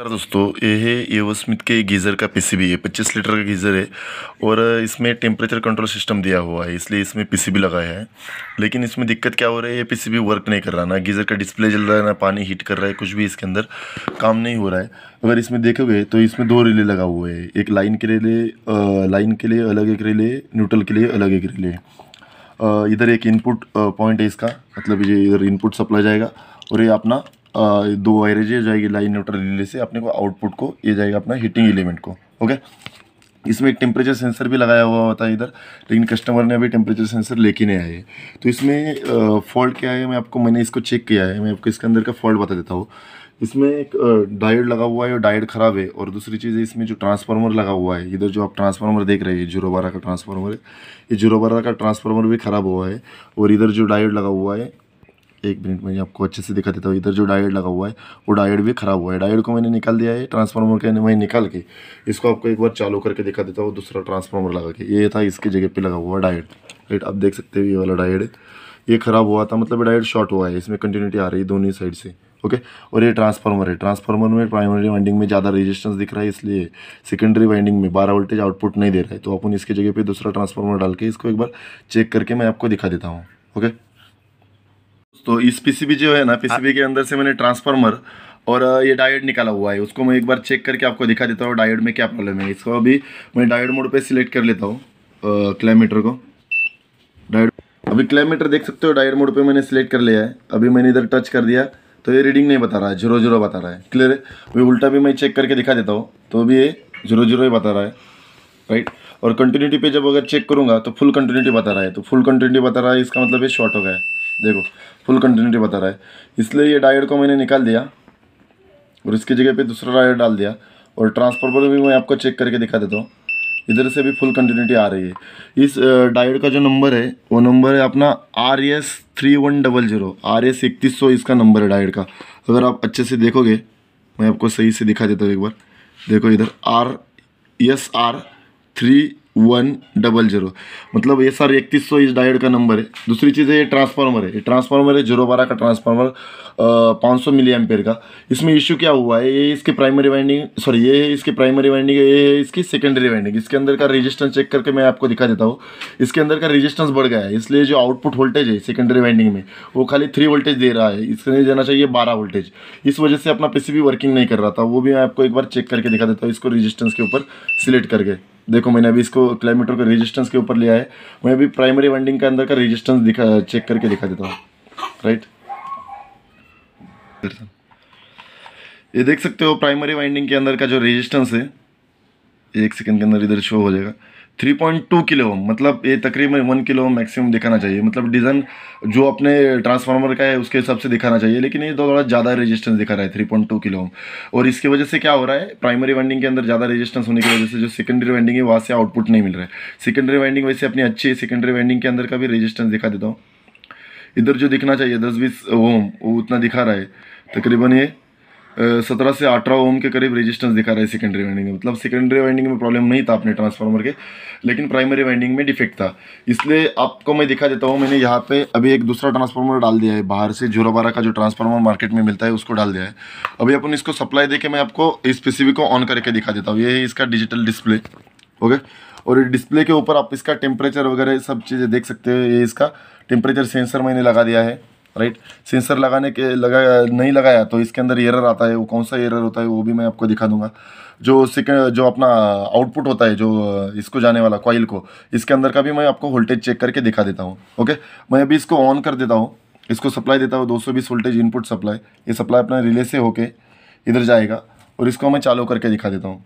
Sir दोस्तों ये है एवो स्मिथ के गीज़र का पीसीबी है पच्चीस लीटर का गीज़र है और इसमें टेम्परेचर कंट्रोल सिस्टम दिया हुआ है इसलिए इसमें पीसीबी लगाया है लेकिन इसमें दिक्कत क्या हो रही है ये पीसीबी वर्क नहीं कर रहा ना गीज़र का डिस्प्ले जल रहा है ना पानी हीट कर रहा है कुछ भी इसके अंदर काम नहीं हो रहा है अगर इसमें देखोगे तो इसमें दो रिले लगा हुए है एक लाइन के रिले लाइन के लिए अलग एक रिले न्यूट्रल के लिए अलग एक रिले इधर एक इनपुट पॉइंट है इसका मतलब ये इधर इनपुट सप्लाई जाएगा और ये अपना दो वायरेज ये जाएगी लाइन न्यूट्रल रिले से अपने को आउटपुट को ये जाएगा अपना हीटिंग एलिमेंट को ओके इसमें एक टेम्परेचर सेंसर भी लगाया हुआ होता है इधर लेकिन कस्टमर ने अभी टेम्परेचर सेंसर लेके नहीं आया है तो इसमें फॉल्ट क्या है मैं आपको मैंने इसको चेक किया है मैं आपको इसके अंदर का फॉल्ट बता देता हूँ इसमें एक डायोड लगा हुआ है और डायोड ख़राब है और दूसरी चीज़ है इसमें जो ट्रांसफार्मर लगा हुआ है इधर जो आप ट्रांसफार्मर देख रहे हैं जीरो बारह का ट्रांसफार्मर है ये जीरो बारह का ट्रांसफार्मर भी ख़राब हुआ है और इधर जो डायोड लगा हुआ है एक मिनट में आपको अच्छे से दिखा देता हूँ इधर जो डायड लगा हुआ है वो डायड भी ख़राब हुआ है डायड को मैंने निकाल दिया है ट्रांसफार्मर के वहीं निकाल के इसको आपको एक बार चालू करके दिखा देता हूँ दूसरा ट्रांसफार्मर लगा के ये था इसकी जगह पर लगा हुआ डायड राइट आप देख सकते हो ये वाला डायड ये ख़राब हुआ था मतलब डायड शॉर्ट हुआ है इसमें कंटिन्यूटी आ रही है दोनों साइड से ओके और ये ट्रांसफार्मर है ट्रांसफार्मर में प्राइमरी वाइंडिंग में ज़्यादा रेजिस्टेंस दिख रहा है इसलिए सेकेंडरी वाइंडिंग में बारह वोल्टेज आउटपुट नहीं दे रहा है तो अपन इसके जगह पे दूसरा ट्रांसफार्मर डाल के इसको एक बार चेक करके मैं आपको दिखा देता हूँ ओके तो इस पीसीबी जो है ना पीसीबी हाँ। के अंदर से मैंने ट्रांसफार्मर और ये डायोड निकाला हुआ है उसको मैं एक बार चेक करके आपको दिखा देता हूँ डायोड में क्या प्रॉब्लम है इसको अभी मैं डायोड मोड पे सिलेक्ट कर लेता हूँ क्लेमीटर को डायोड अभी क्लेमीटर देख सकते हो डायोड मोड पे मैंने सिलेक्ट कर लिया है अभी मैंने इधर टच कर दिया तो ये रीडिंग नहीं बता रहा है जीरो जीरो बता रहा है क्लियर है अभी उल्टा भी मैं चेक करके दिखा देता हूँ तो अभी ये जीरो जीरो ही बता रहा है राइट और कंटिन्यूटी पे जब अगर चेक करूँगा तो फुल कंटिन्यूटी बता रहा है तो फुल कंटिन्यूटी बता रहा है इसका मतलब ये शॉर्ट हो गया है देखो फुल कंटिन्यूटी बता रहा है इसलिए ये डायोड को मैंने निकाल दिया और इसकी जगह पे दूसरा डायोड डाल दिया और ट्रांसफार्मर भी मैं आपको चेक करके दिखा देता हूँ इधर से भी फुल कंटिन्यूटी आ रही है इस डायोड का जो नंबर है वो नंबर है अपना R S three one double zero R S इकतीस सौ इसका नंबर है डायोड का अगर आप अच्छे से देखोगे मैं आपको सही से दिखा देता हूँ एक बार देखो इधर R S R three one double zero मतलब ये सर इकतीस सौ इस डायोड का नंबर है दूसरी चीज़ है ये ट्रांसफार्मर है ये ट्रांसफार्मर है जीरो बारह का ट्रांसफार्मर पाँच सौ मिली एम्पेयर का इसमें इश्यू क्या हुआ है ये इसके प्राइमरी वाइंडिंग सॉरी ये है इसकी प्राइमरी वाइंडिंग ये है इसकी सेकेंडरी वाइंडिंग इसके अंदर का रजिस्टेंस चेक करके मैं आपको दिखा देता हूँ इसके अंदर का रजिस्टेंस बढ़ गया है इसलिए जो आउटपुट वोल्टेज है सेकेंडरी वाइंडिंग में वो खाली थ्री वोल्टेज दे रहा है इसके लिए देना चाहिए बारह वोल्टेज इस वजह से अपना पीसी वर्किंग नहीं कर रहा था वो भी मैं आपको एक बार चेक करके दिखा देता हूँ इसको रजिस्टेंस के ऊपर सिलेक्ट करके देखो मैंने अभी इसको किलोमीटर के रेजिस्टेंस के ऊपर लिया है मैं अभी प्राइमरी वाइंडिंग के अंदर का रेजिस्टेंस दिखा चेक करके दिखा देता हूँ राइट ये देख सकते हो प्राइमरी वाइंडिंग के अंदर का जो रेजिस्टेंस है एक सेकंड के अंदर इधर शो हो जाएगा थ्री पॉइंट टू किलो मतलब ये तकरीबन वन किलो मैक्सिमम दिखाना चाहिए मतलब डिज़ाइन जो अपने ट्रांसफार्मर का है उसके हिसाब से दिखाना चाहिए लेकिन ये थोड़ा ज़्यादा रेजिस्टेंस दिखा रहा है थ्री पॉइंट टू किलो और इसकी वजह से क्या हो रहा है प्राइमरी वाइंडिंग के अंदर ज़्यादा रेजिस्टेंस होने की वजह से जो सेकेंडरी वाइंडिंग है वहाँ से आउटपुट नहीं मिल रहा है सेकेंडरी वाइंडिंग वैसे अपनी अच्छी है सेकेंडरी वाइंडिंग के अंदर का भी रजिस्टेंस दिखा देता हूँ इधर जो दिखना चाहिए दस बीस ओम वो उतना दिखा रहा है तकरीबन ये सत्रह से अठारह ओम के करीब रेजिस्टेंस दिखा रहा है सेकेंडरी वाइंडिंग में मतलब सेकेंडरी वाइंडिंग में प्रॉब्लम नहीं था अपने ट्रांसफार्मर के लेकिन प्राइमरी वाइंडिंग में डिफेक्ट था इसलिए आपको मैं दिखा देता हूँ मैंने यहाँ पे अभी एक दूसरा ट्रांसफार्मर डाल दिया है बाहर से जीरो बारह का जो ट्रांसफार्मर मार्केट में मिलता है उसको डाल दिया है अभी अपन इसको सप्लाई देके मैं आपको इस पी को ऑन करके दिखा देता हूँ ये है इसका डिजिटल डिस्प्ले ओके और डिस्प्ले के ऊपर आप इसका टेम्परेचर वगैरह सब चीज़ें देख सकते हो ये इसका टेम्परेचर सेंसर मैंने लगा दिया है राइट सेंसर लगाने के लगाया नहीं लगाया तो इसके अंदर एरर आता है वो कौन सा एरर होता है वो भी मैं आपको दिखा दूंगा जो सेकेंड जो अपना आउटपुट होता है जो इसको जाने वाला कॉइल को इसके अंदर का भी मैं आपको वोल्टेज चेक करके दिखा देता हूँ ओके मैं अभी इसको ऑन कर देता हूँ इसको सप्लाई देता हूँ बीस वोल्टेज इनपुट सप्लाई ये सप्लाई अपना रिले से होके इधर जाएगा और इसको मैं चालू करके दिखा देता हूँ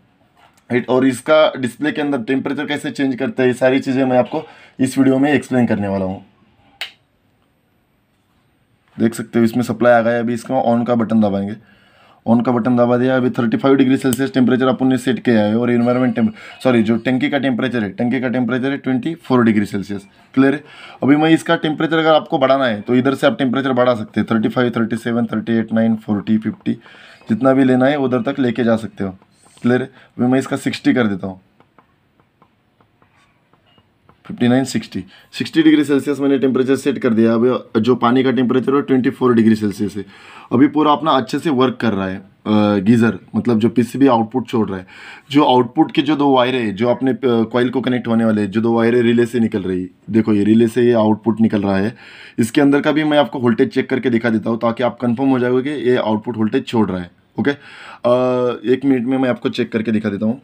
राइट और इसका डिस्प्ले के अंदर टेम्परेचर कैसे चेंज करते हैं ये सारी चीज़ें मैं आपको इस वीडियो में एक्सप्लेन करने वाला हूँ देख सकते हो इसमें सप्लाई आ गया है अभी इसका ऑन का बटन दबाएंगे ऑन का बटन दबा दिया अभी 35 डिग्री सेल्सियस टेम्परेचर अपन ने सेट किया है और इन्वायरमेंट टेम्प सॉरी जो टंकी का टेम्परेचर है टंकी का टेम्परेचर है 24 डिग्री सेल्सियस क्लियर है अभी मैं इसका टेम्परेचर अगर आपको बढ़ाना है तो इधर से आप टेम्परेचर बढ़ा सकते हैं thirty five thirty seven thirty eight nine forty fifty जितना भी लेना है उधर तक लेके जा सकते हो क्लियर है अभी मैं इसका सिक्सटी कर देता हूँ fifty nine sixty sixty degree Celsius मैंने टेम्परेचर सेट कर दिया अभी जो पानी का टेम्परेचर है ट्वेंटी फोर डिग्री सेल्सियस है अभी पूरा अपना अच्छे से वर्क कर रहा है गीज़र मतलब जो पीसीबी आउटपुट छोड़ रहा है जो आउटपुट के जो दो वायरे जो अपने कॉयल को कनेक्ट होने वाले जो दो वायरे रिले से निकल रही देखो ये रिले से ये आउटपुट निकल रहा है इसके अंदर का भी मैं आपको वोल्टेज चेक करके दिखा देता हूँ ताकि आप कन्फर्म हो जाएगा कि ये आउटपुट वोल्टेज छोड़ रहा है ओके एक मिनट में मैं आपको चेक करके दिखा देता हूँ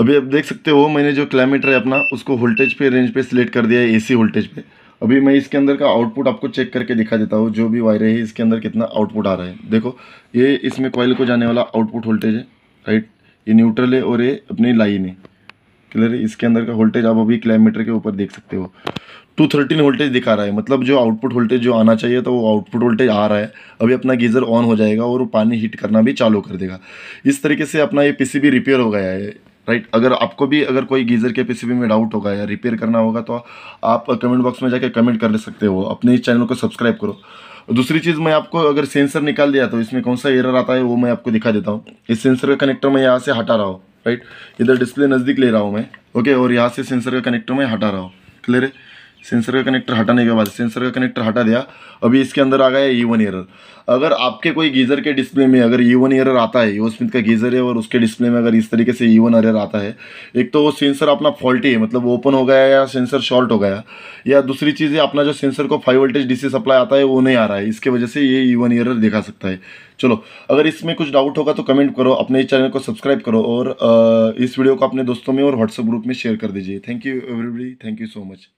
अभी आप देख सकते हो मैंने जो क्लामीटर है अपना उसको वोल्टेज पे रेंज पे सिलेक्ट कर दिया है एसी वोल्टेज पे अभी मैं इसके अंदर का आउटपुट आपको चेक करके दिखा देता हूँ जो भी वायर है इसके अंदर कितना आउटपुट आ रहा है देखो ये इसमें कॉयल को जाने वाला आउटपुट वोल्टेज है राइट ये न्यूट्रल है और ये अपनी लाइन है क्लियर इसके अंदर का वोल्टेज आप अभी क्लामीटर के ऊपर देख सकते हो टू थर्टीन वोल्टेज दिखा रहा है मतलब जो आउटपुट वोल्टेज जो आना चाहिए तो वो आउटपुट वोल्टेज आ रहा है अभी अपना गीज़र ऑन हो जाएगा और पानी हीट करना भी चालू कर देगा इस तरीके से अपना ये पीसीबी रिपेयर हो गया है राइट अगर आपको भी अगर कोई गीज़र के पीसीबी में डाउट होगा या रिपेयर करना होगा तो आप कमेंट बॉक्स में जाके कमेंट कर सकते हो अपने इस चैनल को सब्सक्राइब करो दूसरी चीज़ मैं आपको अगर सेंसर निकाल दिया तो इसमें कौन सा एरर आता है वो मैं आपको दिखा देता हूँ इस सेंसर का कनेक्टर मैं यहाँ से हटा रहा हूँ राइट इधर डिस्प्ले नज़दीक ले रहा हूँ मैं ओके और यहाँ से सेंसर का कनेक्टर मैं हटा रहा हूँ क्लियर है सेंसर का कनेक्टर हटाने के बाद सेंसर का कनेक्टर हटा दिया अभी इसके अंदर आ गया ई वन एरर अगर आपके कोई गीज़र के डिस्प्ले में अगर ई वन एरर आता है योस्मिथ का गीज़र है और उसके डिस्प्ले में अगर इस तरीके से ई वन एरर आता है एक तो वो सेंसर अपना फॉल्टी है मतलब ओपन हो गया या सेंसर शॉर्ट हो गया या दूसरी चीज़ है अपना जो सेंसर को फाइव वोल्टेज डी सप्लाई आता है वो नहीं आ रहा है इसके वजह से ये ई वन एरर दिखा सकता है चलो अगर इसमें कुछ डाउट होगा तो कमेंट करो अपने चैनल को सब्सक्राइब करो और इस वीडियो को अपने दोस्तों में और व्हाट्सएप ग्रुप में शेयर कर दीजिए thank you everybody thank you so much